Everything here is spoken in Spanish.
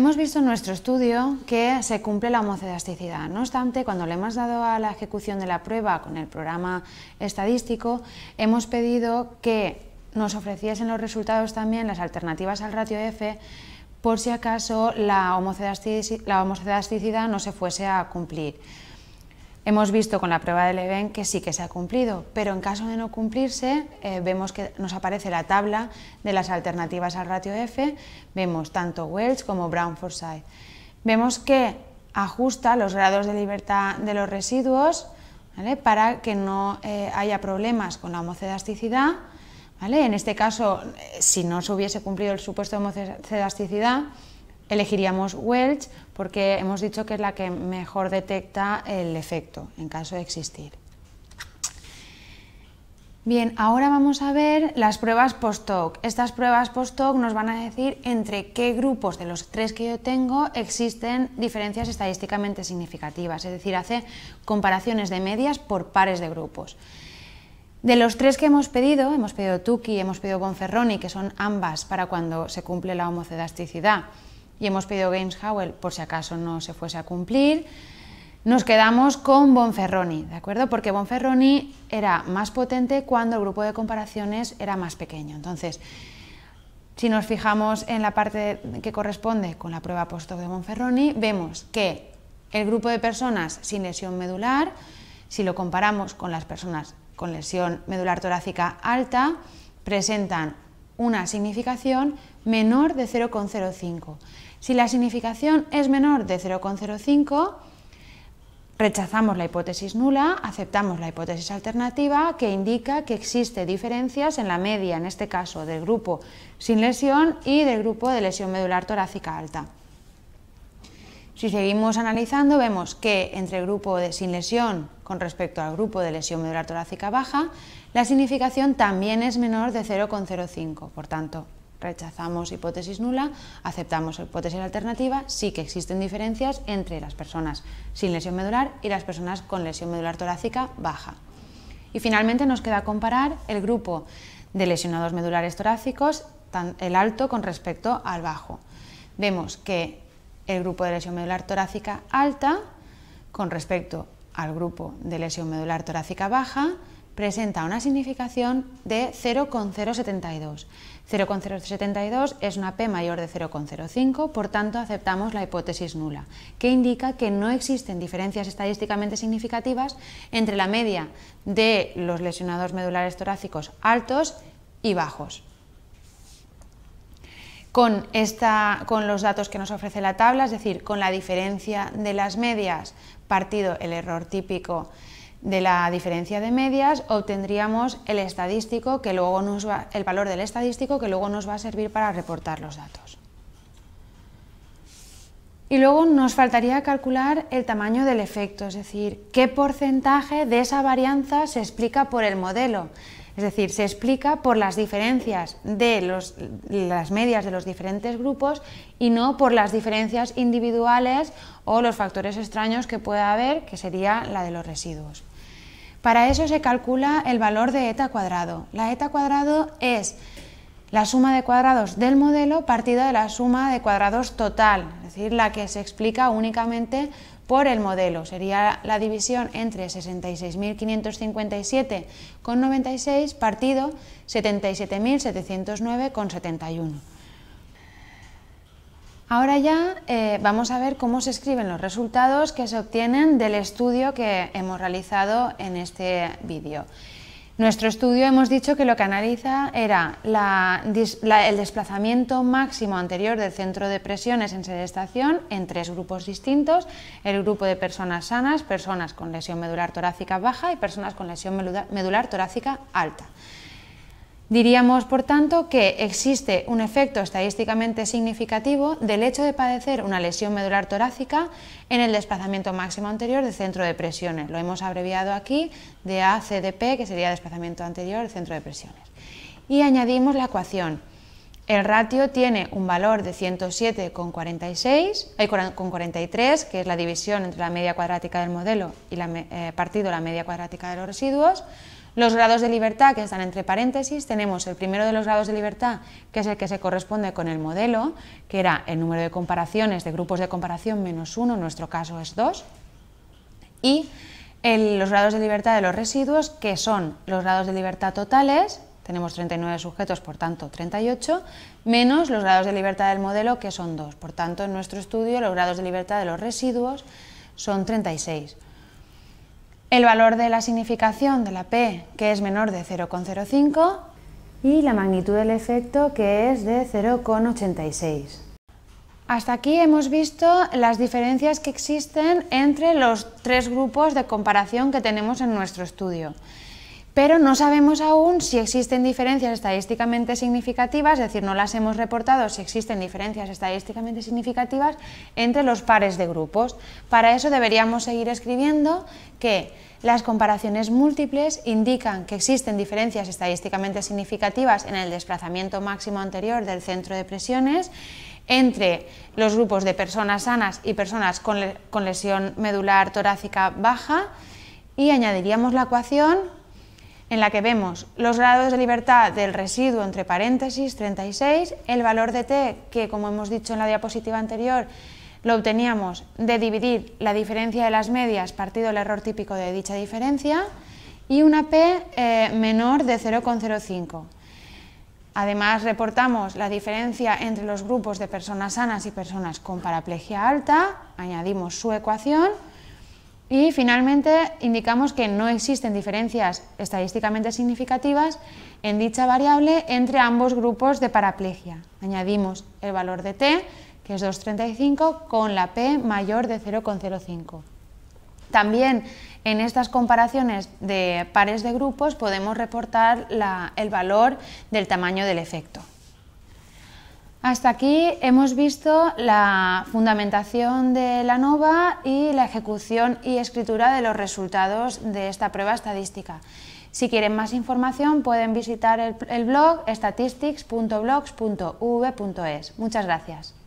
Hemos visto en nuestro estudio que se cumple la homocedasticidad. No obstante, cuando le hemos dado a la ejecución de la prueba con el programa estadístico, hemos pedido que nos ofreciesen los resultados también las alternativas al ratio F por si acaso la homocedasticidad, no se fuese a cumplir. Hemos visto con la prueba de Leven que sí que se ha cumplido, pero en caso de no cumplirse, eh, vemos que nos aparece la tabla de las alternativas al ratio F, vemos tanto Welch como Brown-Forsyth. Vemos que ajusta los grados de libertad de los residuos para que no eh, haya problemas con la homocedasticidad. En este caso, eh, si no se hubiese cumplido el supuesto de homocedasticidad, elegiríamos Welch porque hemos dicho que es la que mejor detecta el efecto en caso de existir. Bien, ahora vamos a ver las pruebas post-hoc. Estas pruebas post-hoc nos van a decir entre qué grupos de los tres que yo tengo existen diferencias estadísticamente significativas, es decir, hace comparaciones de medias por pares de grupos. De los tres que hemos pedido, hemos pedido Tuki y hemos pedido Bonferroni, que son ambas para cuando se cumple la homocedasticidad, y hemos pedido Games Howell por si acaso no se fuese a cumplir. Nos quedamos con Bonferroni, ¿de acuerdo? Porque Bonferroni era más potente cuando el grupo de comparaciones era más pequeño. Entonces, si nos fijamos en la parte que corresponde con la prueba post de Bonferroni, vemos que el grupo de personas sin lesión medular, si lo comparamos con las personas con lesión medular torácica alta, presentan una significación menor de 0,05. Si la significación es menor de 0,05, rechazamos la hipótesis nula, aceptamos la hipótesis alternativa que indica que existe diferencias en la media, en este caso, del grupo sin lesión y del grupo de lesión medular torácica alta. Si seguimos analizando, vemos que entre el grupo de sin lesión con respecto al grupo de lesión medular torácica baja, la significación también es menor de 0,05, por tanto, rechazamos hipótesis nula, aceptamos hipótesis alternativa, sí que existen diferencias entre las personas sin lesión medular y las personas con lesión medular torácica baja. Y finalmente nos queda comparar el grupo de lesionados medulares torácicos, el alto con respecto al bajo. Vemos que el grupo de lesión medular torácica alta con respecto al grupo de lesión medular torácica baja presenta una significación de 0,072. 0,072 es una P mayor de 0,05, por tanto aceptamos la hipótesis nula, que indica que no existen diferencias estadísticamente significativas entre la media de los lesionados medulares torácicos altos y bajos. Con, con los datos que nos ofrece la tabla, es decir, con la diferencia de las medias partido el error típico de la diferencia de medias obtendríamos el estadístico que luego nos el valor del estadístico que luego nos va a servir para reportar los datos. Y luego nos faltaría calcular el tamaño del efecto, es decir, qué porcentaje de esa varianza se explica por el modelo. Es decir, se explica por las diferencias de las medias de los diferentes grupos y no por las diferencias individuales o los factores extraños que pueda haber, que sería la de los residuos. Para eso se calcula el valor de eta cuadrado. La eta cuadrado es la suma de cuadrados del modelo partida de la suma de cuadrados total, es decir, la que se explica únicamente por el modelo. Sería la división entre 66.557,96 partido 77.709,71. Ahora ya eh, vamos a ver cómo se escriben los resultados que se obtienen del estudio que hemos realizado en este vídeo. Nuestro estudio hemos dicho que lo que analiza era el desplazamiento máximo anterior del centro de presiones en sedestación en tres grupos distintos, el grupo de personas sanas, personas con lesión medular torácica baja y personas con lesión medular torácica alta. Diríamos, por tanto, que existe un efecto estadísticamente significativo del hecho de padecer una lesión medular torácica en el desplazamiento máximo anterior del centro de presiones. Lo hemos abreviado aquí de ACDP, que sería desplazamiento anterior del centro de presiones. Y añadimos la ecuación. El ratio tiene un valor de 107,46, con 43, eh, que es la división entre la media cuadrática del modelo y la, eh, partido la media cuadrática de los residuos. Los grados de libertad que están entre paréntesis, tenemos el primero de los grados de libertad, que es el que se corresponde con el modelo, que era el número de comparaciones, de grupos de comparación menos 1, en nuestro caso es 2, y los grados de libertad de los residuos, que son los grados de libertad totales, tenemos 39 sujetos, por tanto 38, menos los grados de libertad del modelo, que son 2. Por tanto, en nuestro estudio, los grados de libertad de los residuos son 36 el valor de la significación de la P, que es menor de 0,05, y la magnitud del efecto, que es de 0,86. Hasta aquí hemos visto las diferencias que existen entre los tres grupos de comparación que tenemos en nuestro estudio pero no sabemos aún si existen diferencias estadísticamente significativas, es decir, no las hemos reportado si existen diferencias estadísticamente significativas entre los pares de grupos. Para eso deberíamos seguir escribiendo que las comparaciones múltiples indican que existen diferencias estadísticamente significativas en el desplazamiento máximo anterior del centro de presiones entre los grupos de personas sanas y personas con, lesión medular torácica baja y añadiríamos la ecuación en la que vemos los grados de libertad del residuo entre paréntesis 36, el valor de t que como hemos dicho en la diapositiva anterior lo obteníamos de dividir la diferencia de las medias partido el error típico de dicha diferencia y una p eh, menor de 0,05. Además reportamos la diferencia entre los grupos de personas sanas y personas con paraplegia alta, añadimos su ecuación y finalmente indicamos que no existen diferencias estadísticamente significativas en dicha variable entre ambos grupos de paraplegia. Añadimos el valor de t, que es 2,35, con la p mayor de 0,05. También en estas comparaciones de pares de grupos podemos reportar el valor del tamaño del efecto. Hasta aquí hemos visto la fundamentación de la NOVA y la ejecución y escritura de los resultados de esta prueba estadística. Si quieren más información pueden visitar el, blog statistics.blogs.uv.es. Muchas gracias.